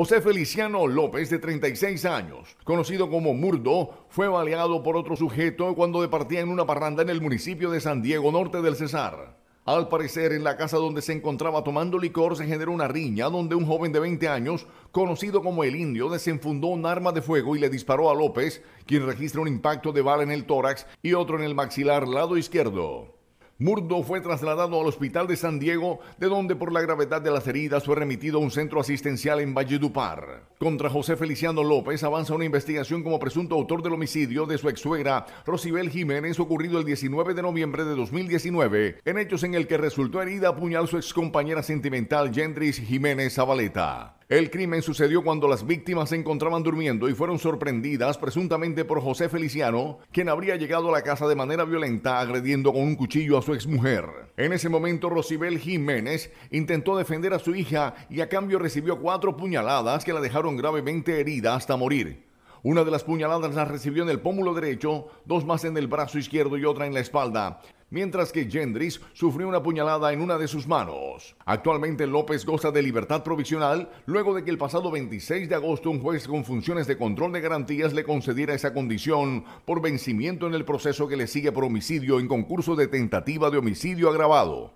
José Feliciano López, de 36 años, conocido como Murdo, fue baleado por otro sujeto cuando departía en una parranda en el municipio de San Diego Norte del Cesar. Al parecer, en la casa donde se encontraba tomando licor se generó una riña donde un joven de 20 años, conocido como el indio, desenfundó un arma de fuego y le disparó a López, quien registra un impacto de bala en el tórax y otro en el maxilar lado izquierdo. Murdo fue trasladado al Hospital de San Diego, de donde por la gravedad de las heridas fue remitido a un centro asistencial en Valledupar. Contra José Feliciano López avanza una investigación como presunto autor del homicidio de su ex-suegra, Rosibel Jiménez, ocurrido el 19 de noviembre de 2019, en hechos en el que resultó herida a puñal su compañera sentimental, Gendris Jiménez Zabaleta. El crimen sucedió cuando las víctimas se encontraban durmiendo y fueron sorprendidas presuntamente por José Feliciano, quien habría llegado a la casa de manera violenta agrediendo con un cuchillo a su exmujer. En ese momento, Rocibel Jiménez intentó defender a su hija y a cambio recibió cuatro puñaladas que la dejaron gravemente herida hasta morir. Una de las puñaladas la recibió en el pómulo derecho, dos más en el brazo izquierdo y otra en la espalda mientras que Gendris sufrió una puñalada en una de sus manos. Actualmente López goza de libertad provisional luego de que el pasado 26 de agosto un juez con funciones de control de garantías le concediera esa condición por vencimiento en el proceso que le sigue por homicidio en concurso de tentativa de homicidio agravado.